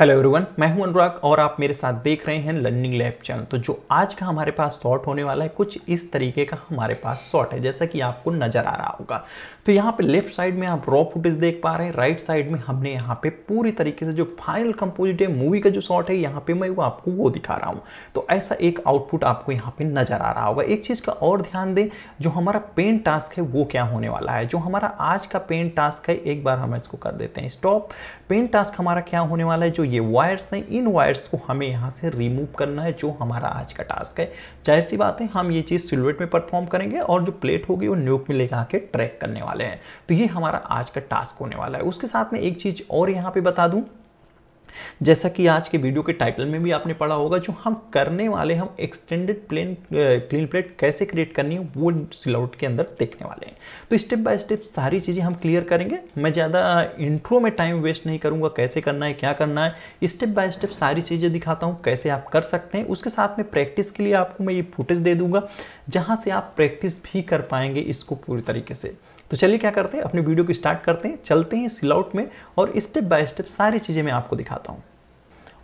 Hello everyone मैं हूं अनुराग और आप मेरे साथ देख रहे हैं लर्निंग लैब चैनल तो जो आज का हमारे पास शॉर्ट होने वाला है कुछ इस तरीके का हमारे पास शॉर्ट है जैसा कि आपको नज़र आ रहा होगा तो यहाँ पे लेफ्ट साइड में आप रॉ फुटेज देख पा रहे हैं राइट साइड में हमने यहाँ पे पूरी तरीके से जो फाइनल कंपोजिट है मूवी का जो शॉर्ट है यहाँ पे मैं वो आपको वो दिखा रहा हूँ तो ऐसा एक आउटपुट आपको यहाँ पे नज़र आ रहा होगा एक चीज़ का और ध्यान दें जो हमारा पेन टास्क है वो क्या होने वाला है जो हमारा आज का पेन टास्क है एक बार हम इसको कर देते हैं स्टॉप पेन टास्क हमारा क्या होने वाला है जो ये वायर्स हैं इन वायर्स को हमें यहाँ से रिमूव करना है जो हमारा आज का टास्क है जाहिर सी बात है हम ये चीज़ सिलवेट में परफॉर्म करेंगे और जो प्लेट होगी वो न्यूक में लेकर आके ट्रैक करने वाले हैं तो ये हमारा आज का टास्क होने वाला है उसके साथ में एक चीज़ और यहाँ पर बता दूँ जैसा कि आज के वीडियो के टाइटल में भी आपने पढ़ा होगा जो हम करने वाले हम एक्सटेंडेड प्लेन क्लीन प्लेट कैसे क्रिएट करनी है वो सिलाउट के अंदर देखने वाले हैं तो स्टेप बाय स्टेप सारी चीज़ें हम क्लियर करेंगे मैं ज़्यादा इंट्रो में टाइम वेस्ट नहीं करूँगा कैसे करना है क्या करना है स्टेप बाय स्टेप सारी चीज़ें दिखाता हूँ कैसे आप कर सकते हैं उसके साथ में प्रैक्टिस के लिए आपको मैं ये फुटेज दे दूँगा जहाँ से आप प्रैक्टिस भी कर पाएंगे इसको पूरी तरीके से तो चलिए क्या करते हैं अपने वीडियो को स्टार्ट करते हैं चलते हैं सिलआउट में और स्टेप बाय स्टेप सारी चीज़ें मैं आपको दिखाता हूँ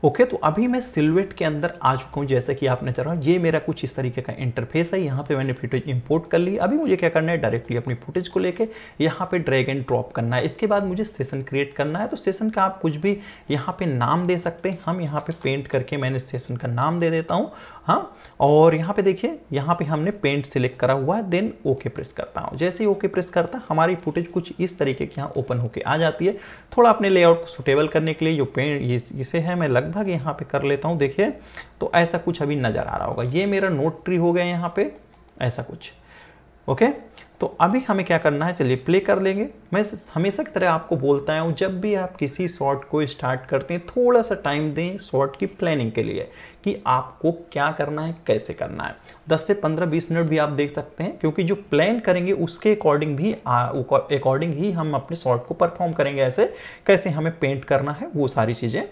ओके okay, तो अभी मैं सिलवेट के अंदर आ चुका हूँ जैसा कि आपने चाह ये मेरा कुछ इस तरीके का इंटरफेस है यहाँ पे मैंने फुटेज इंपोर्ट कर ली अभी मुझे क्या करना है डायरेक्टली अपनी फुटेज को लेके यहाँ पे ड्रैग एंड ड्रॉप करना है इसके बाद मुझे सेशन क्रिएट करना है तो सेशन का आप कुछ भी यहाँ पे नाम दे सकते हैं हम यहाँ पे पेंट करके मैंने सेशन का नाम दे देता हूँ हाँ और यहाँ पे देखिए यहाँ पे हमने पेंट सिलेक्ट करा हुआ है देन ओके प्रेस करता हूँ जैसे ही ओके प्रेस करता हमारी फुटेज कुछ इस तरीके की यहाँ ओपन होके आ जाती है थोड़ा अपने लेआउट को सुटेबल करने के लिए जो पेंट ये इसे है मैं लगभग यहाँ पे कर लेता हूँ देखिए तो ऐसा कुछ अभी नज़र आ रहा होगा ये मेरा नोट ट्री हो गया यहाँ पर ऐसा कुछ ओके तो अभी हमें क्या करना है चलिए प्ले कर लेंगे मैं हमेशा की तरह आपको बोलता हूँ जब भी आप किसी शॉट को स्टार्ट करते हैं थोड़ा सा टाइम दें शॉट की प्लानिंग के लिए कि आपको क्या करना है कैसे करना है 10 से 15 20 मिनट भी आप देख सकते हैं क्योंकि जो प्लान करेंगे उसके अकॉर्डिंग भी अकॉर्डिंग ही हम अपने शॉर्ट को परफॉर्म करेंगे ऐसे कैसे हमें पेंट करना है वो सारी चीज़ें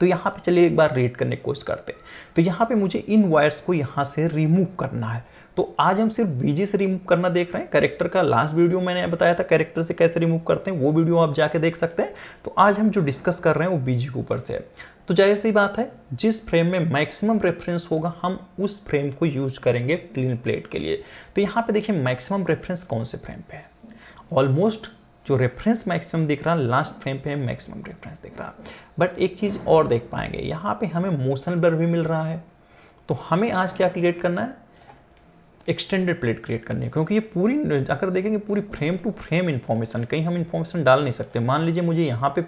तो यहाँ पर चलिए एक बार रेड करने की कोशिश करते हैं तो यहाँ पर मुझे इन वायर्स को यहाँ से रिमूव करना है तो आज हम सिर्फ बीजी से रिमूव करना देख रहे हैं कैरेक्टर का लास्ट वीडियो मैंने बताया था कैरेक्टर से कैसे रिमूव करते हैं वो वीडियो आप जाके देख सकते हैं तो आज हम जो डिस्कस कर रहे हैं वो बीजी के ऊपर से है तो जाहिर सी बात है जिस फ्रेम में मैक्सिमम रेफरेंस होगा हम उस फ्रेम को यूज करेंगे क्लीन प्लेट के लिए तो यहाँ पे देखिए मैक्सिमम रेफरेंस कौन से फ्रेम पे है ऑलमोस्ट जो रेफरेंस मैक्सिमम दिख रहा है लास्ट फ्रेम पे मैक्सिमम रेफरेंस दिख रहा बट एक चीज़ और देख पाएंगे यहाँ पे हमें मोशन ब्लर भी मिल रहा है तो हमें आज क्या क्रिएट करना है एक्सटेंडेड प्लेट क्रिएट करनी है क्योंकि ये पूरी अगर देखेंगे पूरी फ्रेम टू फ्रेम इन्फॉर्मेशन कहीं हम इन्फॉर्मेशन डाल नहीं सकते मान लीजिए मुझे यहाँ पे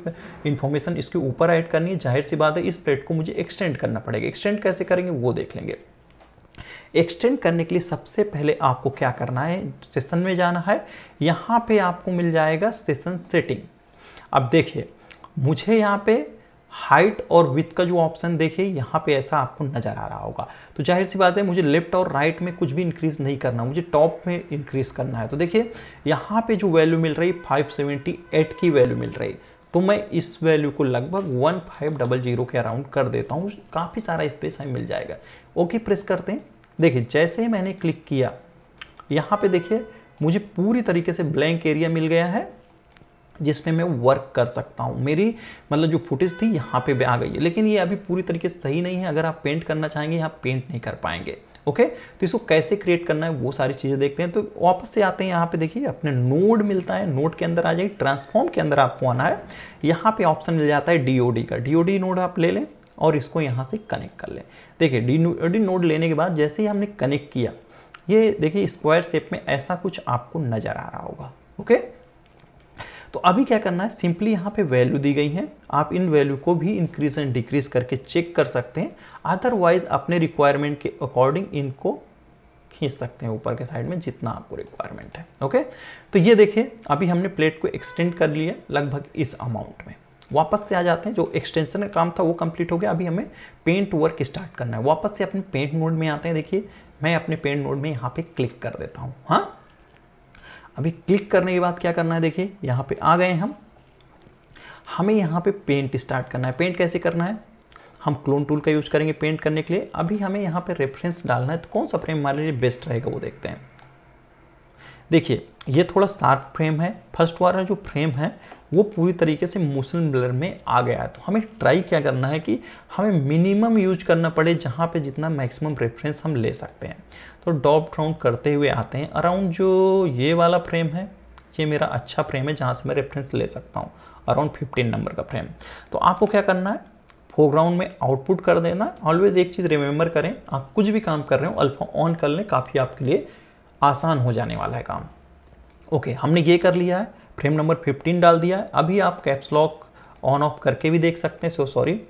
इन्फॉर्मेशन इसके ऊपर ऐड करनी है जाहिर सी बात है इस प्लेट को मुझे एक्सटेंड करना पड़ेगा एक्सटेंड कैसे करेंगे वो देख लेंगे एक्सटेंड करने के लिए सबसे पहले आपको क्या करना है सेशन में जाना है यहाँ पर आपको मिल जाएगा सेशन सेटिंग अब देखिए मुझे यहाँ पे हाइट और विथ का जो ऑप्शन देखे यहाँ पे ऐसा आपको नज़र आ रहा होगा तो जाहिर सी बात है मुझे लेफ्ट और राइट right में कुछ भी इंक्रीज़ नहीं करना मुझे टॉप में इंक्रीज़ करना है तो देखिए यहाँ पे जो वैल्यू मिल रही 578 की वैल्यू मिल रही तो मैं इस वैल्यू को लगभग वन फाइव डबल जीरो के अराउंड कर देता हूँ काफ़ी सारा स्पेस हमें मिल जाएगा ओके प्रेस करते हैं देखिए जैसे ही मैंने क्लिक किया यहाँ पे देखिए मुझे पूरी तरीके से ब्लैंक एरिया मिल गया है जिसमें मैं वर्क कर सकता हूँ मेरी मतलब जो फुटेज थी यहाँ पे भी आ गई है लेकिन ये अभी पूरी तरीके से सही नहीं है अगर आप पेंट करना चाहेंगे यहाँ पेंट नहीं कर पाएंगे ओके तो इसको कैसे क्रिएट करना है वो सारी चीज़ें देखते हैं तो वापस से आते हैं यहाँ पे देखिए अपने नोड मिलता है नोड के अंदर आ जाइए ट्रांसफॉर्म के अंदर आपको आना है यहाँ पर ऑप्शन मिल जाता है डी का डी नोड आप ले लें और इसको यहाँ से कनेक्ट कर लें देखिए डी नोड लेने के बाद जैसे ही हमने कनेक्ट किया ये देखिए स्क्वायर शेप में ऐसा कुछ आपको नज़र आ रहा होगा ओके okay? तो अभी क्या करना है सिंपली यहाँ पे वैल्यू दी गई है आप इन वैल्यू को भी इंक्रीज एंड डिक्रीज करके चेक कर सकते हैं अदरवाइज अपने रिक्वायरमेंट के अकॉर्डिंग इनको खींच सकते हैं ऊपर के साइड में जितना आपको रिक्वायरमेंट है ओके तो ये देखिए अभी हमने प्लेट को एक्सटेंड कर लिया लगभग इस अमाउंट में वापस से आ जाते हैं जो एक्सटेंशन का काम था वो कंप्लीट हो गया अभी हमें पेंट वर्क स्टार्ट करना है वापस से अपने पेंट मोड में आते हैं देखिए मैं अपने पेंट मोड में यहाँ पे क्लिक कर देता हूँ हाँ अभी क्लिक करने के बाद क्या करना है देखिए यहाँ पे आ गए हम हमें यहाँ पे पेंट स्टार्ट करना है पेंट कैसे करना है हम क्लोन टूल का यूज़ करेंगे पेंट करने के लिए अभी हमें यहाँ पे रेफरेंस डालना है तो कौन सा फ्रेम हमारे लिए बेस्ट रहेगा वो देखते हैं देखिए ये थोड़ा शार्प फ्रेम है फर्स्ट वाला जो फ्रेम है वो पूरी तरीके से मुस्लिम ब्लर में आ गया है तो हमें ट्राई क्या करना है कि हमें मिनिमम यूज करना पड़े जहाँ पे जितना मैक्सिमम रेफरेंस हम ले सकते हैं तो डॉप डाउन करते हुए आते हैं अराउंड जो ये वाला फ्रेम है ये मेरा अच्छा फ्रेम है जहाँ से मैं रेफरेंस ले सकता हूँ अराउंड फिफ्टीन नंबर का फ्रेम तो आपको क्या करना है फोरग्राउंड में आउटपुट कर देना ऑलवेज एक चीज़ रिमेंबर करें आप कुछ भी काम कर रहे हो अल्फा ऑन कर लें काफ़ी आपके लिए आसान हो जाने वाला है काम ओके हमने ये कर लिया है फ्रेम नंबर 15 डाल दिया है अभी आप कैप्स लॉक ऑन ऑफ करके भी देख सकते हैं सो सॉरी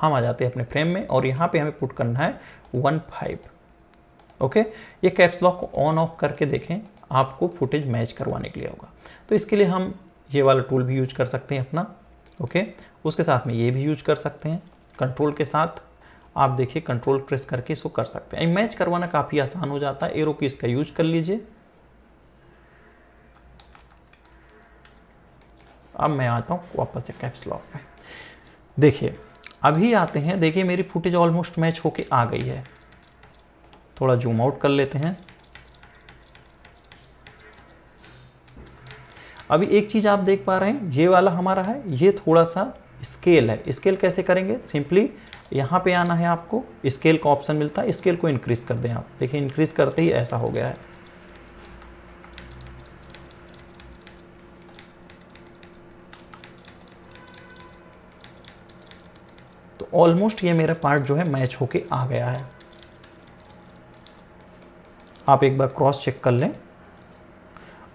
हम आ जाते हैं अपने फ्रेम में और यहाँ पे हमें पुट करना है वन फाइव ओके ये कैप्स लॉक ऑन ऑफ करके देखें आपको फुटेज मैच करवाने के लिए होगा तो इसके लिए हम ये वाला टूल भी यूज कर सकते हैं अपना ओके उसके साथ में ये भी यूज कर सकते हैं कंट्रोल के साथ आप देखिए कंट्रोल प्रेस करके इसको कर सकते हैं मैच करवाना काफ़ी आसान हो जाता है एरो की इसका यूज कर लीजिए अब मैं आता हूँ वापस से कैप्स लॉक में देखिए अभी आते हैं देखिए मेरी फुटेज ऑलमोस्ट मैच होके आ गई है थोड़ा जूम आउट कर लेते हैं अभी एक चीज़ आप देख पा रहे हैं ये वाला हमारा है ये थोड़ा सा स्केल है स्केल कैसे करेंगे सिंपली यहाँ पे आना है आपको स्केल का ऑप्शन मिलता है स्केल को इंक्रीज़ कर दें आप देखिए इंक्रीज़ करते ही ऐसा हो गया है ऑलमोस्ट ये मेरा पार्ट जो है मैच होके आ गया है आप एक बार क्रॉस चेक कर लें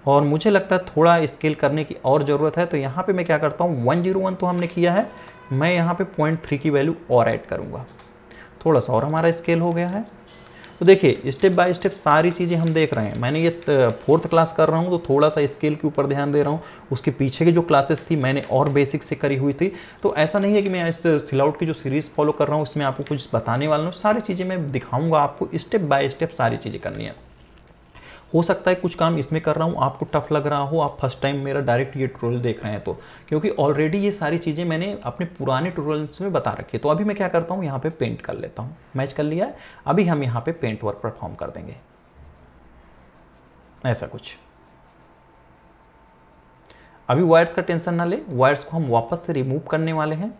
और मुझे लगता है थोड़ा स्केल करने की और ज़रूरत है तो यहाँ पे मैं क्या करता हूँ 101 तो हमने किया है मैं यहाँ पे 0.3 की वैल्यू और ऐड करूँगा थोड़ा सा और हमारा स्केल हो गया है तो देखिए स्टेप बाय स्टेप सारी चीज़ें हम देख रहे हैं मैंने ये फोर्थ क्लास कर रहा हूँ तो थोड़ा सा स्केल के ऊपर ध्यान दे रहा हूँ उसके पीछे की जो क्लासेस थी मैंने और बेसिक से करी हुई थी तो ऐसा नहीं है कि मैं इस सिलआउट की जो सीरीज़ फॉलो कर रहा हूँ इसमें आपको कुछ बताने वाला हूँ सारी चीज़ें मैं दिखाऊँगा आपको स्टेप बाय स्टेप सारी चीज़ें करनी है हो सकता है कुछ काम इसमें कर रहा हूँ आपको टफ लग रहा हो आप फर्स्ट टाइम मेरा डायरेक्ट ये ट्रोल देख रहे हैं तो क्योंकि ऑलरेडी ये सारी चीज़ें मैंने अपने पुराने ट्रोल्स में बता रखी है तो अभी मैं क्या करता हूँ यहाँ पर पे पेंट कर लेता हूँ मैच कर लिया है अभी हम यहाँ पर पे पेंट वर्क परफॉर्म कर देंगे ऐसा कुछ अभी वायर्स का टेंशन ना ले वायर्स को हम वापस से रिमूव करने वाले हैं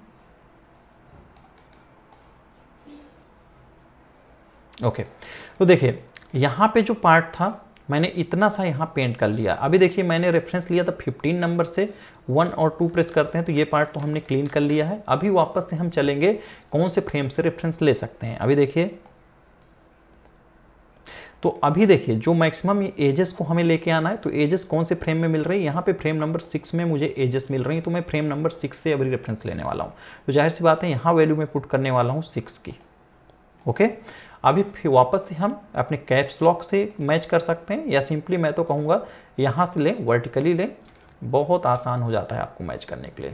ओके okay. तो देखिए यहाँ पे जो पार्ट था मैंने इतना सा यहाँ पेंट कर लिया अभी देखिए मैंने रेफरेंस लिया था फिफ्टीन नंबर से वन और टू प्रेस करते हैं तो ये पार्ट तो हमने क्लीन कर लिया है अभी वापस से हम चलेंगे कौन से फ्रेम से रेफरेंस ले सकते हैं अभी देखिए तो अभी देखिए जो मैक्सिमम एजेस को हमें लेके आना है तो एजेस कौन से फ्रेम में मिल रही है यहाँ पे फ्रेम नंबर सिक्स में मुझे एजेस मिल रही है तो मैं फ्रेम नंबर सिक्स से अभी रेफरेंस लेने वाला हूँ तो जाहिर सी बात है यहाँ वैल्यू में पुट करने वाला हूँ सिक्स की ओके अभी फिर वापस से हम अपने कैप्स लॉक से मैच कर सकते हैं या सिंपली मैं तो कहूँगा यहाँ से लें वर्टिकली लें बहुत आसान हो जाता है आपको मैच करने के लिए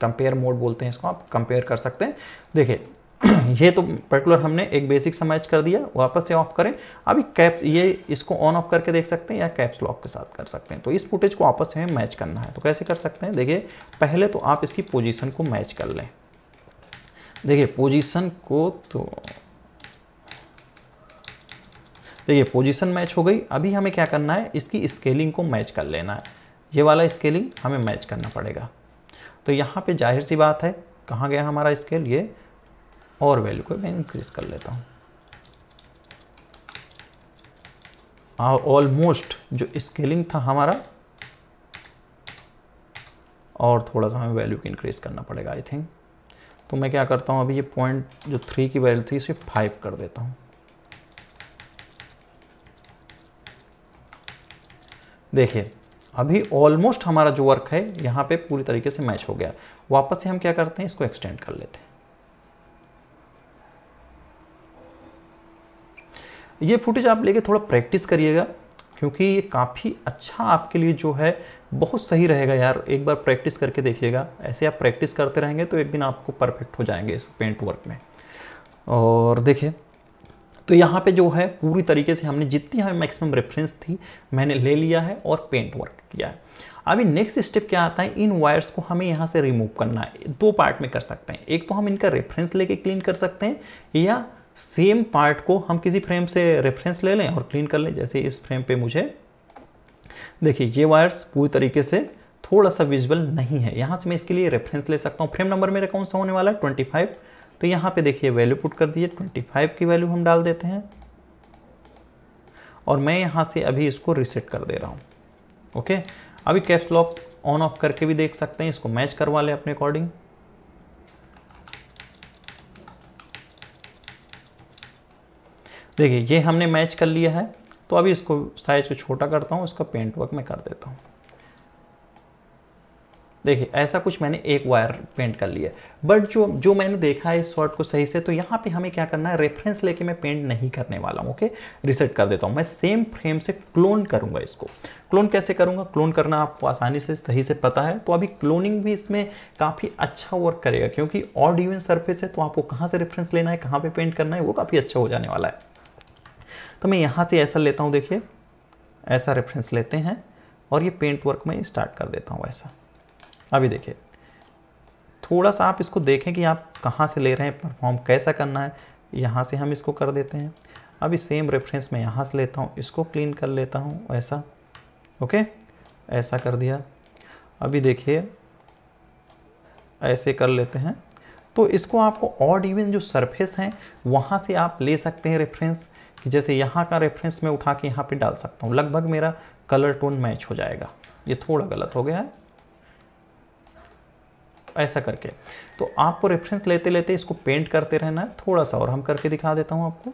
कंपेयर मोड बोलते हैं इसको आप कंपेयर कर सकते हैं देखिए ये तो पर्टिकुलर हमने एक बेसिक सा मैच कर दिया वापस से ऑफ करें अभी कैप ये इसको ऑन ऑफ करके देख सकते हैं या कैप्स लॉक के साथ कर सकते हैं तो इस फुटेज को आपस में मैच करना है तो कैसे कर सकते हैं देखिए पहले तो आप इसकी पोजीशन को मैच कर लें देखिए पोजीशन को तो तो ये पोजिशन मैच हो गई अभी हमें क्या करना है इसकी स्केलिंग को मैच कर लेना है ये वाला स्केलिंग हमें मैच करना पड़ेगा तो यहाँ पे जाहिर सी बात है कहाँ गया हमारा स्केल ये और वैल्यू को मैं इंक्रीज़ कर लेता हूँ ऑलमोस्ट जो स्केलिंग था हमारा और थोड़ा सा हमें वैल्यू को इंक्रीज़ करना पड़ेगा आई थिंक तो मैं क्या करता हूँ अभी ये पॉइंट जो थ्री की वैल्यू थी इसे फाइव कर देता हूँ देखिए अभी ऑलमोस्ट हमारा जो वर्क है यहाँ पे पूरी तरीके से मैच हो गया वापस से हम क्या करते हैं इसको एक्सटेंड कर लेते हैं ये फुटेज आप लेके थोड़ा प्रैक्टिस करिएगा क्योंकि ये काफ़ी अच्छा आपके लिए जो है बहुत सही रहेगा यार एक बार प्रैक्टिस करके देखिएगा ऐसे आप प्रैक्टिस करते रहेंगे तो एक दिन आपको परफेक्ट हो जाएंगे इस पेंट वर्क में और देखिए तो यहाँ पे जो है पूरी तरीके से हमने जितनी हमें मैक्सिमम रेफरेंस थी मैंने ले लिया है और पेंट वर्क किया है अभी नेक्स्ट स्टेप क्या आता है इन वायर्स को हमें यहाँ से रिमूव करना है दो पार्ट में कर सकते हैं एक तो हम इनका रेफरेंस लेके क्लीन कर सकते हैं या सेम पार्ट को हम किसी फ्रेम से रेफरेंस ले लें और क्लीन कर लें जैसे इस फ्रेम पर मुझे देखिए ये वायर्स पूरी तरीके से थोड़ा सा विजुअल नहीं है यहाँ से मैं इसके लिए रेफरेंस ले सकता हूँ फ्रेम नंबर मेरा कौन सा होने वाला है ट्वेंटी फाइव तो यहाँ पे देखिए वैल्यू पुट कर ट्वेंटी 25 की वैल्यू हम डाल देते हैं और मैं यहाँ से अभी इसको रिसेट कर दे रहा हूँ ओके अभी कैप्स लॉक ऑन ऑफ करके भी देख सकते हैं इसको मैच करवा लें अपने अकॉर्डिंग देखिए ये हमने मैच कर लिया है तो अभी इसको साइज को छोटा करता हूँ इसका पेंट वर्क मैं कर देता हूँ देखिए ऐसा कुछ मैंने एक वायर पेंट कर लिया बट जो जो मैंने देखा है इस शॉर्ट को सही से तो यहाँ पे हमें क्या करना है रेफरेंस लेके मैं पेंट नहीं करने वाला हूँ ओके रिसेट कर देता हूँ मैं सेम फ्रेम से क्लोन करूँगा इसको क्लोन कैसे करूँगा क्लोन करना आपको आसानी से सही से पता है तो अभी क्लोनिंग भी इसमें काफ़ी अच्छा वर्क करेगा क्योंकि ऑड इवन सर्फेस है तो आपको कहाँ से रेफरेंस लेना है कहाँ पर पेंट करना है वो काफ़ी अच्छा हो जाने वाला है तो मैं यहाँ से ऐसा लेता हूँ देखिए ऐसा रेफरेंस लेते हैं और ये पेंट वर्क में स्टार्ट कर देता हूँ ऐसा अभी देखिए थोड़ा सा आप इसको देखें कि आप कहाँ से ले रहे हैं परफॉर्म कैसा करना है यहाँ से हम इसको कर देते हैं अभी सेम रेफरेंस मैं यहाँ से लेता हूँ इसको क्लीन कर लेता हूँ ऐसा ओके ऐसा कर दिया अभी देखिए ऐसे कर लेते हैं तो इसको आपको ऑड इवन जो सरफेस हैं वहाँ से आप ले सकते हैं रेफरेंस कि जैसे यहाँ का रेफरेंस मैं उठा के यहाँ पे डाल सकता हूँ लगभग मेरा कलर टोन मैच हो जाएगा ये थोड़ा गलत हो गया है ऐसा करके तो आपको रेफरेंस लेते लेते इसको पेंट करते रहना है थोड़ा सा और हम करके दिखा देता हूँ आपको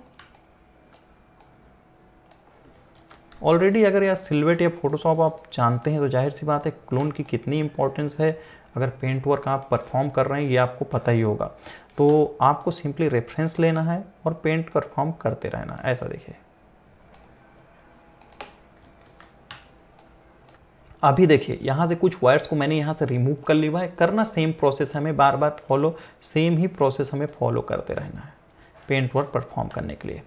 ऑलरेडी अगर यार सिल्वेट या फोटोशॉप आप जानते हैं तो जाहिर सी बात है क्लोन की कितनी इंपॉर्टेंस है अगर पेंट वर्क आप परफॉर्म कर रहे हैं ये आपको पता ही होगा तो आपको सिंपली रेफरेंस लेना है और पेंट परफॉर्म करते रहना ऐसा देखिए अभी देखिए यहाँ से कुछ वायर्स को मैंने यहाँ से रिमूव कर लिया है करना सेम प्रोसेस हमें बार बार फॉलो सेम ही प्रोसेस हमें फॉलो करते रहना है पेंट वर्क परफॉर्म करने के लिए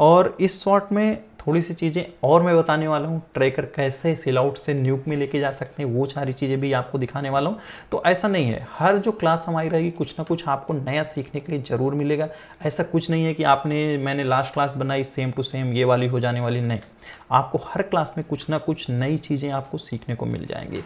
और इस शॉट में थोड़ी सी चीज़ें और मैं बताने वाला हूँ ट्रैकर कैसे सेल आउट से न्यूक में लेके जा सकते हैं वो सारी चीज़ें भी आपको दिखाने वाला हूँ तो ऐसा नहीं है हर जो क्लास हमारी रहेगी कुछ ना कुछ आपको नया सीखने के लिए ज़रूर मिलेगा ऐसा कुछ नहीं है कि आपने मैंने लास्ट क्लास बनाई सेम टू सेम ये वाली हो जाने वाली नहीं आपको हर क्लास में कुछ ना कुछ नई चीज़ें आपको सीखने को मिल जाएंगी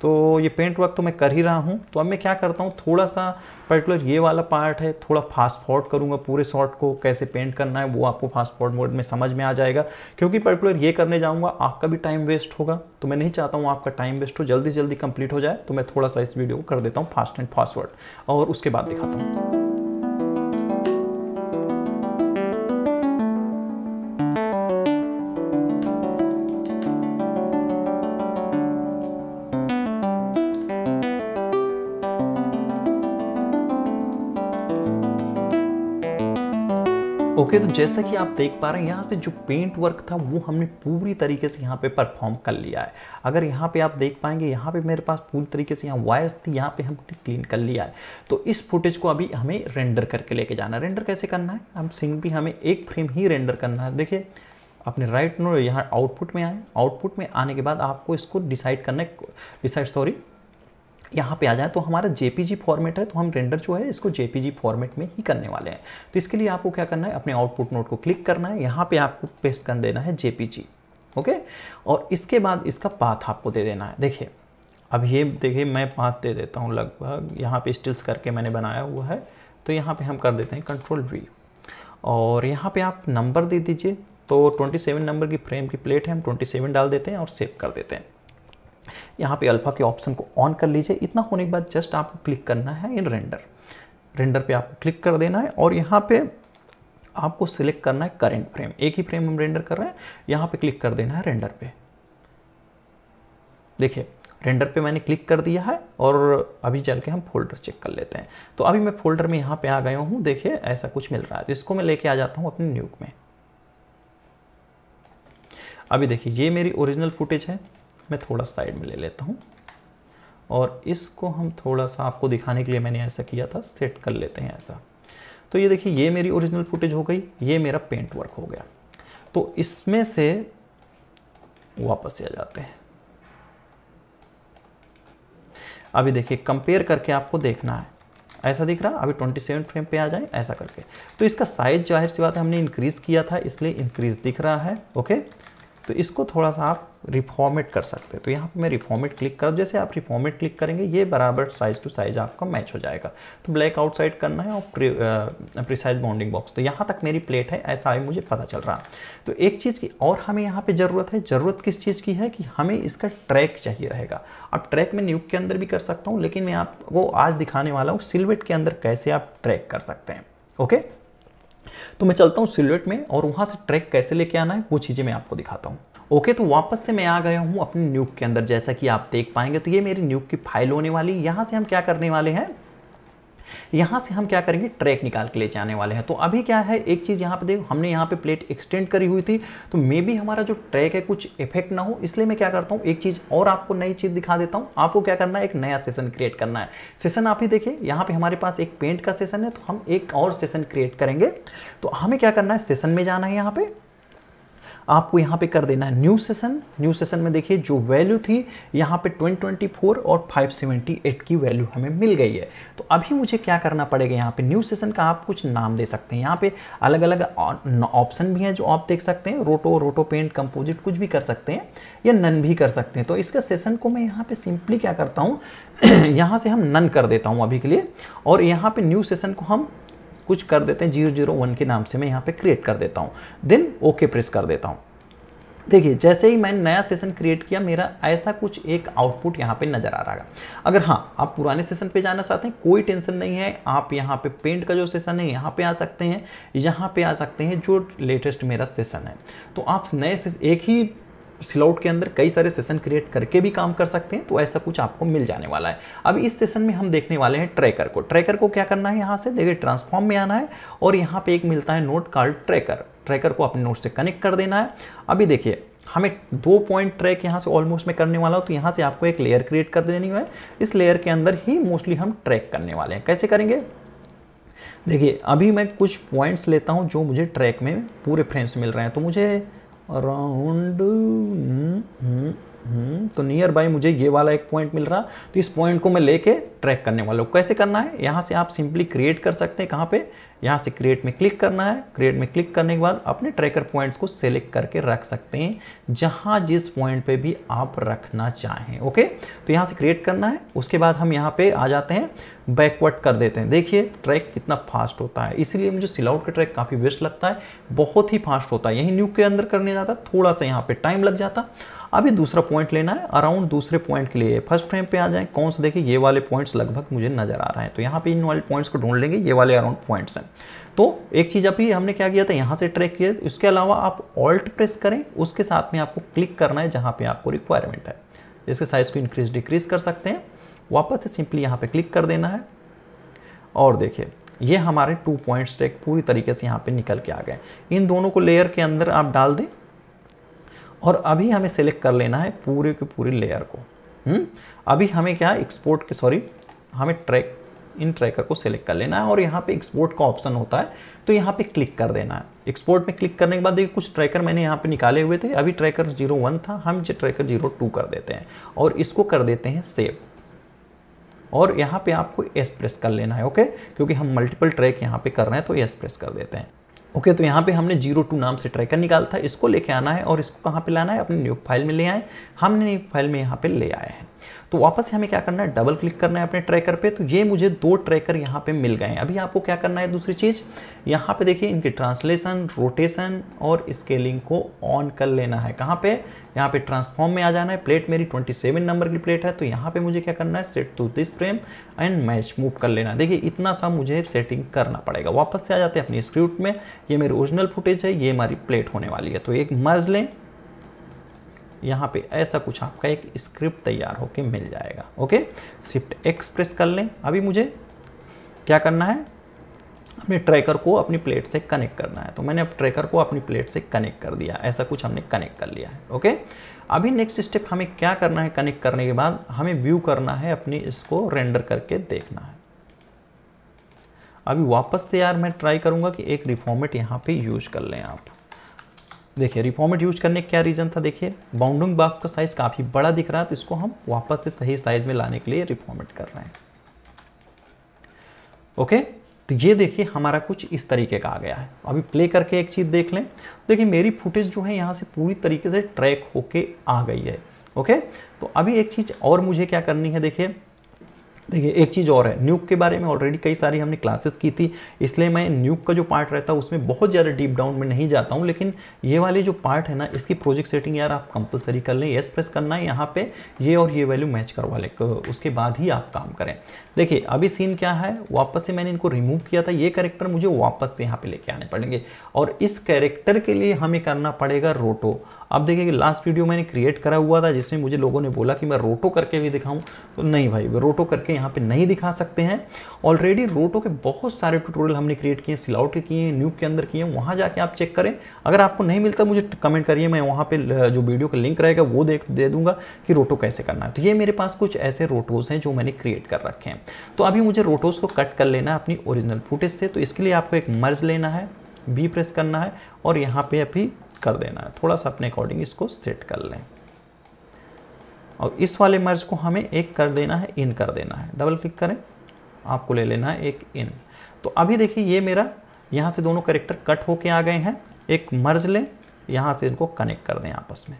तो ये पेंट वर्क तो मैं कर ही रहा हूँ तो अब मैं क्या करता हूँ थोड़ा सा पर्टिकुलर ये वाला पार्ट है थोड़ा फास्ट फॉर्ड करूँगा पूरे शॉट को कैसे पेंट करना है वो आपको फास्ट फॉर्ड मोड में समझ में आ जाएगा क्योंकि पर्टिकुलर ये करने जाऊँगा आपका भी टाइम वेस्ट होगा तो मैं नहीं चाहता हूँ आपका टाइम वेस्ट हो जल्दी जल्दी कंप्लीट हो जाए तो मैं थोड़ा सा इस वीडियो को कर देता हूँ फास्ट एंड फास्ट और उसके बाद दिखाता हूँ ओके तो जैसा कि आप देख पा रहे हैं यहाँ पे जो पेंट वर्क था वो हमने पूरी तरीके से यहाँ पे परफॉर्म कर लिया है अगर यहाँ पे आप देख पाएंगे यहाँ पे मेरे पास पूरी तरीके से यहाँ वायर्स थी यहाँ पे हमने क्लीन कर लिया है तो इस फुटेज को अभी हमें रेंडर करके लेके जाना है रेंडर कैसे करना है हम सिंग भी हमें एक फ्रेम ही रेंडर करना है देखिए अपने राइट नो यहाँ आउटपुट में आए आउटपुट में आने के बाद आपको इसको डिसाइड करना है डिसाइड सॉरी यहाँ पे आ जाए तो हमारा जी फॉर्मेट है तो हम रेंडर जो है इसको जी फॉर्मेट में ही करने वाले हैं तो इसके लिए आपको क्या करना है अपने आउटपुट नोट को क्लिक करना है यहाँ पे आपको पेस्ट कर देना है जी ओके और इसके बाद इसका पाथ आपको दे देना है देखिए अब ये देखिए मैं पाथ दे देता हूँ लगभग यहाँ पे स्टिल्स करके मैंने बनाया हुआ है तो यहाँ पर हम कर देते हैं कंट्रोल वी और यहाँ पर आप नंबर दे दीजिए तो सेवन नंबर की फ्रेम की प्लेट है हम सेवन डाल देते हैं और सेव कर देते हैं यहाँ पे अल्फ़ा के ऑप्शन को ऑन कर लीजिए इतना होने के बाद जस्ट आपको क्लिक करना है इन रेंडर रेंडर पे आपको क्लिक कर देना है और यहाँ पे आपको सिलेक्ट करना है करेंट फ्रेम एक ही फ्रेम हम रेंडर कर रहे हैं यहाँ पे क्लिक कर देना है रेंडर पे देखिए रेंडर पे मैंने क्लिक कर दिया है और अभी चल के हम फोल्डर चेक कर लेते हैं तो अभी मैं फोल्डर में यहाँ पे आ गया हूँ देखिए ऐसा कुछ मिल रहा है तो इसको मैं लेके आ जाता हूँ अपने न्यूक में अभी देखिए ये मेरी ओरिजिनल फुटेज है मैं थोड़ा साइड में ले लेता हूँ और इसको हम थोड़ा सा आपको दिखाने के लिए मैंने ऐसा किया था सेट कर लेते हैं ऐसा तो ये देखिए ये मेरी ओरिजिनल फुटेज हो गई ये मेरा पेंट वर्क हो गया तो इसमें से वापस आ जाते हैं अभी देखिए कंपेयर करके आपको देखना है ऐसा दिख रहा अभी 27 फ्रेम पे आ जाए ऐसा करके तो इसका साइज जाहिर सी बात है हमने इंक्रीज़ किया था इसलिए इंक्रीज़ दिख रहा है ओके तो इसको थोड़ा सा आप रिफॉर्मेट कर सकते हैं तो यहाँ पे मैं रिफॉर्मेट क्लिक कर जैसे आप रिफॉर्मेट क्लिक करेंगे ये बराबर साइज़ टू साइज़ आपका मैच हो जाएगा तो ब्लैक आउटसाइड करना है और प्रिसाइज बाउंडिंग बॉक्स तो यहाँ तक मेरी प्लेट है ऐसा भी मुझे पता चल रहा तो एक चीज़ की और हमें यहाँ पर ज़रूरत है ज़रूरत किस चीज़ की है कि हमें इसका ट्रैक चाहिए रहेगा आप ट्रैक में न्यूक के अंदर भी कर सकता हूँ लेकिन मैं आपको आज दिखाने वाला हूँ सिलवेट के अंदर कैसे आप ट्रैक कर सकते हैं ओके okay? तो मैं चलता हूँ सिलवेट में और वहाँ से ट्रैक कैसे लेके आना है वो चीज़ें मैं आपको दिखाता हूँ ओके okay, तो वापस से मैं आ गया हूँ अपनी न्यूक के अंदर जैसा कि आप देख पाएंगे तो ये मेरी न्यूक की फाइल होने वाली यहाँ से हम क्या करने वाले हैं यहाँ से हम क्या करेंगे ट्रैक निकाल के ले जाने वाले हैं तो अभी क्या है एक चीज़ यहाँ पे देखो हमने यहाँ पे प्लेट एक्सटेंड करी हुई थी तो मे बी हमारा जो ट्रैक है कुछ इफेक्ट ना हो इसलिए मैं क्या करता हूँ एक चीज़ और आपको नई चीज़ दिखा देता हूँ आपको क्या करना है एक नया सेशन क्रिएट करना है सेशन आप ही देखिए यहाँ पर हमारे पास एक पेंट का सेशन है तो हम एक और सेशन क्रिएट करेंगे तो हमें क्या करना है सेशन में जाना है यहाँ पर आपको यहाँ पे कर देना है न्यू सेशन न्यू सेशन में देखिए जो वैल्यू थी यहाँ पे 2024 और 578 की वैल्यू हमें मिल गई है तो अभी मुझे क्या करना पड़ेगा यहाँ पे न्यू सेशन का आप कुछ नाम दे सकते हैं यहाँ पे अलग अलग ऑप्शन भी हैं जो आप देख सकते हैं रोटो रोटो पेंट कंपोजिट कुछ भी कर सकते हैं या नन भी कर सकते हैं तो इसका सेशन को मैं यहाँ पर सिंपली क्या करता हूँ यहाँ से हम नन कर देता हूँ अभी के लिए और यहाँ पर न्यू सेशन को हम कुछ कर देते हैं जीरो जीरो वन के नाम से मैं यहाँ पे क्रिएट कर देता हूँ देन ओके प्रेस कर देता हूँ देखिए जैसे ही मैंने नया सेशन क्रिएट किया मेरा ऐसा कुछ एक आउटपुट यहाँ पे नज़र आ रहा है अगर हाँ आप पुराने सेशन पे जाना चाहते हैं कोई टेंशन नहीं है आप यहाँ पे पेंट का जो सेशन है यहाँ पे आ सकते हैं यहाँ पे आ सकते हैं जो लेटेस्ट मेरा सेशन है तो आप नए सेशन एक ही स्लॉट के अंदर कई सारे सेशन क्रिएट करके भी काम कर सकते हैं तो ऐसा कुछ आपको मिल जाने वाला है अब इस सेशन में हम देखने वाले हैं ट्रैकर को ट्रैकर को क्या करना है यहाँ से देखिए ट्रांसफॉर्म में आना है और यहाँ पे एक मिलता है नोट कार्ड ट्रैकर ट्रैकर को अपने नोट से कनेक्ट कर देना है अभी देखिए हमें दो पॉइंट ट्रैक यहाँ से ऑलमोस्ट मैं करने वाला हूँ तो यहाँ से आपको एक लेयर क्रिएट कर देनी है इस लेयर के अंदर ही मोस्टली हम ट्रैक करने वाले हैं कैसे करेंगे देखिए अभी मैं कुछ पॉइंट्स लेता हूँ जो मुझे ट्रैक में पूरे फ्रेंड्स मिल रहे हैं तो मुझे अराउंड हम्म, हम्म, तो नियर बाई मुझे ये वाला एक पॉइंट मिल रहा तो इस पॉइंट को मैं लेके ट्रैक करने वाला हूँ कैसे करना है यहाँ से आप सिंपली क्रिएट कर सकते हैं कहाँ पे यहाँ से क्रिएट में क्लिक करना है क्रिएट में क्लिक करने के बाद अपने ट्रैकर पॉइंट्स को सेलेक्ट करके रख सकते हैं जहाँ जिस पॉइंट पे भी आप रखना चाहें ओके तो यहाँ से क्रिएट करना है उसके बाद हम यहाँ पर आ जाते हैं बैकवर्ड कर देते हैं देखिए ट्रैक कितना फास्ट होता है इसलिए मुझे सिलाउट का ट्रैक काफ़ी बेस्ट लगता है बहुत ही फास्ट होता है यहीं न्यूक के अंदर करने जाता थोड़ा सा यहाँ पे टाइम लग जाता अभी दूसरा पॉइंट लेना है अराउंड दूसरे पॉइंट के लिए फर्स्ट फ्रेम पे आ जाए कौन से देखिए ये वाले पॉइंट्स लगभग मुझे नजर आ रहे हैं तो यहाँ पे इन वाले पॉइंट्स को ढूंढ लेंगे ये वाले अराउंड पॉइंट्स हैं तो एक चीज़ अभी हमने क्या किया था यहाँ से ट्रैक किया उसके अलावा आप ऑल्ट प्रेस करें उसके साथ में आपको क्लिक करना है जहाँ पर आपको रिक्वायरमेंट है इसके साइज़ को इंक्रीज डिक्रीज कर सकते हैं वापस से सिंपली यहाँ पे क्लिक कर देना है और देखिए ये हमारे टू पॉइंट स्टेक पूरी तरीके से यहाँ पे निकल के आ गए इन दोनों को लेयर के अंदर आप डाल दें और अभी हमें सेलेक्ट कर लेना है पूरे के पूरे लेयर को हुँ? हम्म? अभी हमें क्या एक्सपोर्ट के सॉरी हमें ट्रैक इन ट्रैकर को सिलेक्ट कर लेना है और यहाँ पे एक्सपोर्ट का ऑप्शन होता है तो यहाँ पे क्लिक कर देना है एक्सपोर्ट में क्लिक करने के बाद देखिए कुछ ट्रैकर मैंने यहाँ पे निकाले हुए थे अभी ट्रैकर जीरो वन था हम ये ट्रैकर जीरो टू कर देते हैं और इसको कर देते हैं सेव और यहाँ पे आपको एस प्रेस कर लेना है ओके क्योंकि हम मल्टीपल ट्रैक यहाँ पे कर रहे हैं तो एस प्रेस कर देते हैं ओके okay, तो यहाँ पे हमने जीरो टू नाम से ट्रैकर निकाल था इसको लेके आना है और इसको कहाँ पे लाना है अपनी न्यू फाइल में ले आए हमने न्यू फाइल में यहाँ पे ले आए हैं तो वापस से हमें क्या करना है डबल क्लिक करना है अपने ट्रैकर पे तो ये मुझे दो ट्रैकर यहाँ पे मिल गए हैं अभी आपको क्या करना है दूसरी चीज़ यहाँ पे देखिए इनके ट्रांसलेशन रोटेशन और स्केलिंग को ऑन कर लेना है कहाँ पे यहाँ पे ट्रांसफॉर्म में आ जाना है प्लेट मेरी 27 नंबर की प्लेट है तो यहाँ पे मुझे क्या करना है set to this frame and match move कर लेना है देखिए इतना सा मुझे सेटिंग करना पड़ेगा वापस से आ जाते हैं अपनी स्क्रिप्ट में ये मेरी ओरिजिनल फुटेज है ये हमारी प्लेट होने वाली है तो एक मर्ज लें यहाँ पे ऐसा कुछ आपका एक स्क्रिप्ट तैयार होके मिल जाएगा ओके शिफ्ट एक्सप्रेस कर लें अभी मुझे क्या करना है अपने ट्रैकर को अपनी प्लेट से कनेक्ट करना है तो मैंने अब ट्रैकर को अपनी प्लेट से कनेक्ट कर दिया ऐसा कुछ हमने कनेक्ट कर लिया है ओके अभी नेक्स्ट स्टेप हमें क्या करना है कनेक्ट करने के बाद हमें व्यू करना है अपनी इसको रेंडर करके देखना है अभी वापस से यार मैं ट्राई करूँगा कि एक रिफॉर्मेट यहाँ पे यूज कर लें आप देखिए रिफॉर्मेट यूज करने का क्या रीज़न था देखिए बाउंडिंग बाफ का साइज़ काफ़ी बड़ा दिख रहा है तो इसको हम वापस से सही साइज़ में लाने के लिए रिफॉर्मेट कर रहे हैं ओके तो ये देखिए हमारा कुछ इस तरीके का आ गया है अभी प्ले करके एक चीज़ देख लें देखिए मेरी फुटेज जो है यहाँ से पूरी तरीके से ट्रैक होके आ गई है ओके तो अभी एक चीज़ और मुझे क्या करनी है देखिए देखिए एक चीज़ और है न्यूक के बारे में ऑलरेडी कई सारी हमने क्लासेस की थी इसलिए मैं न्यूक का जो पार्ट रहता है उसमें बहुत ज़्यादा डीप डाउन में नहीं जाता हूँ लेकिन ये वाले जो पार्ट है ना इसकी प्रोजेक्ट सेटिंग यार आप कंपलसरी कर लें येस प्रेस करना है यहाँ पे ये और ये वैल्यू मैच करवा लें उसके बाद ही आप काम करें देखिए अभी सीन क्या है वापस से मैंने इनको रिमूव किया था ये कैरेक्टर मुझे वापस से यहाँ पर लेके आने पड़ेंगे और इस कैरेक्टर के लिए हमें करना पड़ेगा रोटो अब देखिए कि लास्ट वीडियो मैंने क्रिएट करा हुआ था जिसमें मुझे लोगों ने बोला कि मैं रोटो करके भी दिखाऊं तो नहीं भाई रोटो करके यहाँ पे नहीं दिखा सकते हैं ऑलरेडी रोटो के बहुत सारे ट्यूटोरियल हमने क्रिएट किए हैं सिलाउट के किए हैं न्यूब के अंदर किए हैं वहाँ जाके आप चेक करें अगर आपको नहीं मिलता मुझे कमेंट करिए मैं वहाँ पर जो वीडियो का लिंक रहेगा वो देख दे दूँगा कि रोटो कैसे करना है तो ये मेरे पास कुछ ऐसे रोटोज़ हैं जो मैंने क्रिएट कर रखे हैं तो अभी मुझे रोटोज़ को कट कर लेना है अपनी ओरिजिनल फुटेज से तो इसके लिए आपको एक मर्ज लेना है बी प्रेस करना है और यहाँ पे अभी कर देना है थोड़ा सा अपने अकॉर्डिंग इसको सेट कर लें और इस वाले मर्ज को हमें एक कर देना है इन कर देना है डबल क्लिक करें आपको ले लेना है एक इन तो अभी देखिए ये मेरा यहाँ से दोनों करेक्टर कट होके आ गए हैं एक मर्ज लें यहाँ से इनको कनेक्ट कर दें आपस में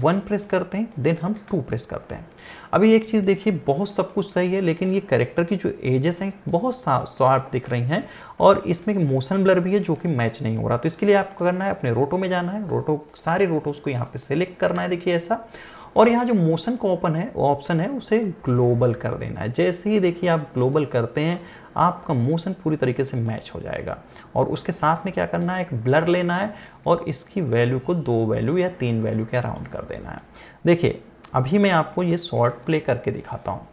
वन प्रेस करते हैं देन हम टू प्रेस करते हैं अभी एक चीज़ देखिए बहुत सब कुछ सही है लेकिन ये करेक्टर की जो एजेस हैं बहुत शार्प दिख रही हैं और इसमें मोशन ब्लर भी है जो कि मैच नहीं हो रहा तो इसके लिए आपको करना है अपने रोटो में जाना है रोटो सारे रोटोज़ को यहाँ पे सेलेक्ट करना है देखिए ऐसा और यहाँ जो मोशन का ओपन है ऑप्शन है उसे ग्लोबल कर देना है जैसे ही देखिए आप ग्लोबल करते हैं आपका मोशन पूरी तरीके से मैच हो जाएगा और उसके साथ में क्या करना है एक ब्लर लेना है और इसकी वैल्यू को दो वैल्यू या तीन वैल्यू के अराउंड कर देना है देखिए अभी मैं आपको ये शॉर्ट प्ले करके दिखाता हूँ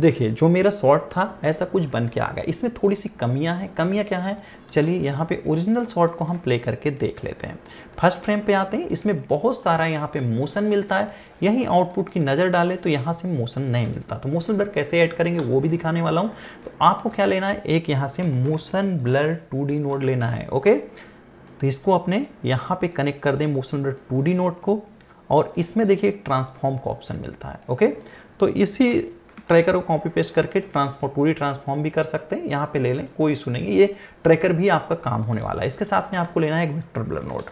देखिए जो मेरा शॉर्ट था ऐसा कुछ बन के आ गया इसमें थोड़ी सी कमियां हैं कमियां क्या हैं चलिए यहाँ पे ओरिजिनल शॉर्ट को हम प्ले करके देख लेते हैं फर्स्ट फ्रेम पे आते हैं इसमें बहुत सारा यहाँ पे मोशन मिलता है यहीं आउटपुट की नज़र डालें तो यहाँ से मोशन नहीं मिलता तो मोशन ब्लर कैसे ऐड करेंगे वो भी दिखाने वाला हूँ तो आपको क्या लेना है एक यहाँ से मोशन ब्लर टू नोड लेना है ओके तो इसको अपने यहाँ पर कनेक्ट कर दें मोशन ब्लर टू नोड को और इसमें देखिए ट्रांसफॉर्म का ऑप्शन मिलता है ओके तो इसी ट्रैकर को कॉपी पेस्ट करके ट्रांसफॉर्म पूरी ट्रांसफॉर्म भी कर सकते हैं यहाँ पे ले लें कोई इशू नहीं ये ट्रैकर भी आपका काम होने वाला है इसके साथ में आपको लेना है एक वेक्टर ब्लर नोड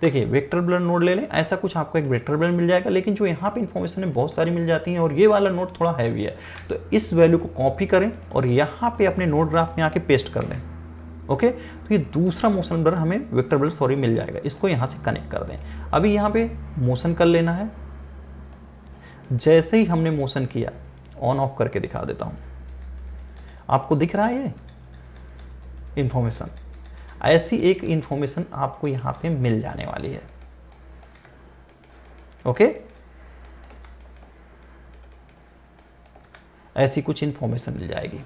देखिए वेक्टर ब्लर नोड ले लें ऐसा कुछ आपको एक वेक्टर ब्लर मिल जाएगा लेकिन जो यहाँ पे इन्फॉर्मेशन है बहुत सारी मिल जाती है और ये वाला नोट थोड़ा हैवी है तो इस वैल्यू को कॉपी करें और यहाँ पे अपने नोट ग्राफ में आके पेस्ट कर दें ओके तो ये दूसरा मोशन ब्लर हमें वेक्टर ब्लर सॉरी मिल जाएगा इसको यहाँ से कनेक्ट कर दें अभी यहाँ पे मोशन कर लेना है जैसे ही हमने मोशन किया ऑन ऑफ करके दिखा देता हूं आपको दिख रहा है ये इंफॉर्मेशन ऐसी एक इंफॉर्मेशन आपको यहां पे मिल जाने वाली है ओके ऐसी कुछ इंफॉर्मेशन मिल जाएगी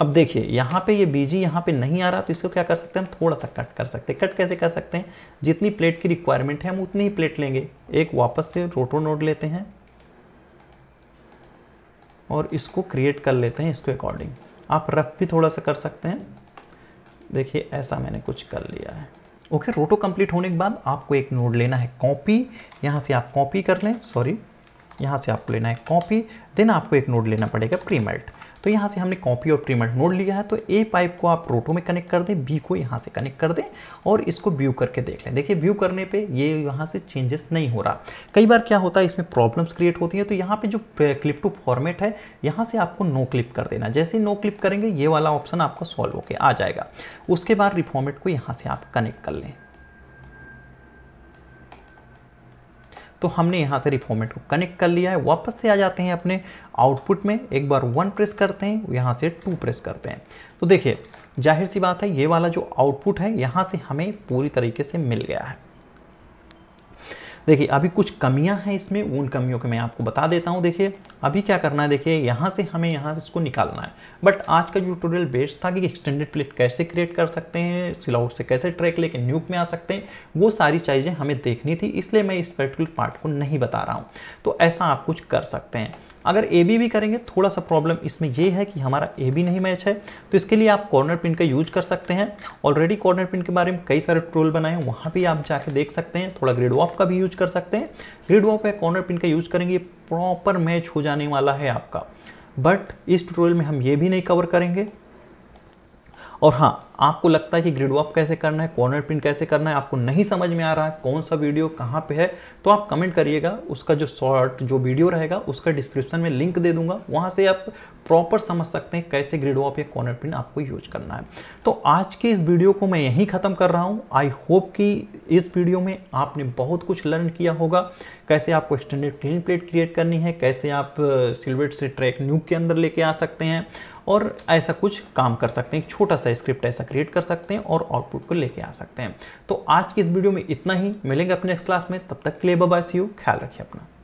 अब देखिए यहाँ पे ये बीजी यहाँ पर नहीं आ रहा तो इसको क्या कर सकते हैं हम थोड़ा सा कट कर सकते हैं कट कैसे कर सकते हैं जितनी प्लेट की रिक्वायरमेंट है हम उतनी ही प्लेट लेंगे एक वापस से रोटो नोड लेते हैं और इसको क्रिएट कर लेते हैं इसके अकॉर्डिंग आप रफ भी थोड़ा सा कर सकते हैं देखिए ऐसा मैंने कुछ कर लिया है ओके रोटो कंप्लीट होने के बाद आपको एक नोड लेना है कॉपी यहाँ से आप कॉपी कर लें सॉरी यहाँ से आपको लेना है कॉपी देन आपको एक नोड लेना पड़ेगा प्रीमेल्ट तो यहाँ से हमने कॉपी और प्रीमेंट नोड लिया है तो ए पाइप को आप रोटो में कनेक्ट कर दें बी को यहाँ से कनेक्ट कर दें और इसको व्यू करके देख लें देखिए व्यू करने पे ये यहाँ से चेंजेस नहीं हो रहा कई बार क्या होता है इसमें प्रॉब्लम्स क्रिएट होती हैं तो यहाँ पे जो क्लिप टू फॉर्मेट है यहाँ से आपको नो क्लिप कर देना जैसे नो क्लिप करेंगे ये वाला ऑप्शन आपका सॉल्व होकर आ जाएगा उसके बाद रिफॉर्मेट को यहाँ से आप कनेक्ट कर लें तो हमने यहाँ से रिफॉर्मेट को कनेक्ट कर लिया है वापस से आ जाते हैं अपने आउटपुट में एक बार वन प्रेस करते हैं यहाँ से टू प्रेस करते हैं तो देखिए जाहिर सी बात है ये वाला जो आउटपुट है यहाँ से हमें पूरी तरीके से मिल गया है देखिए अभी कुछ कमियां हैं इसमें उन कमियों के मैं आपको बता देता हूं देखिए अभी क्या करना है देखिए यहाँ से हमें यहाँ से इसको निकालना है बट आज का ट्यूटोरियल बेस्ट था कि एक्सटेंडेड प्लेट कैसे क्रिएट कर सकते हैं सिलाउट से कैसे ट्रैक लेके न्यूक में आ सकते हैं वो सारी चीज़ें हमें देखनी थी इसलिए मैं इस पर्टिकुलर पार्ट को नहीं बता रहा हूँ तो ऐसा आप कुछ कर सकते हैं अगर ए बी भी करेंगे थोड़ा सा प्रॉब्लम इसमें ये है कि हमारा ए बी नहीं मैच है तो इसके लिए आप कॉर्नर पिन का यूज कर सकते हैं ऑलरेडी कॉर्नर पिन के बारे में कई सारे ट्रोल बनाए हैं वहाँ भी आप जाके देख सकते हैं थोड़ा ग्रिड वॉप का भी यूज कर सकते हैं ग्रिड वॉप या कॉर्नर पिन का यूज करेंगे प्रॉपर मैच हो जाने वाला है आपका बट इस ट्रोल में हम ये भी नहीं कवर करेंगे और हाँ आपको लगता है कि ग्रिड वॉक कैसे करना है कॉर्नर प्रिंट कैसे करना है आपको नहीं समझ में आ रहा है कौन सा वीडियो कहाँ पे है तो आप कमेंट करिएगा उसका जो शॉर्ट जो वीडियो रहेगा उसका डिस्क्रिप्शन में लिंक दे दूंगा वहाँ से आप प्रॉपर समझ सकते हैं कैसे ग्रिड वॉप या कॉर्नर प्रिंट आपको यूज करना है तो आज की इस वीडियो को मैं यहीं ख़त्म कर रहा हूँ आई होप कि इस वीडियो में आपने बहुत कुछ लर्न किया होगा कैसे आपको एक्सटेंडेड क्लीन प्लेट क्रिएट करनी है कैसे आप सिल्वेट से ट्रैक न्यूब के अंदर लेके आ सकते हैं और ऐसा कुछ काम कर सकते हैं छोटा सा स्क्रिप्ट ऐसा क्रिएट कर सकते हैं और आउटपुट को लेके आ सकते हैं तो आज की इस वीडियो में इतना ही मिलेंगे अपने नेक्स्ट क्लास में तब तक के लिए बाबा सी यू ख्याल रखिए अपना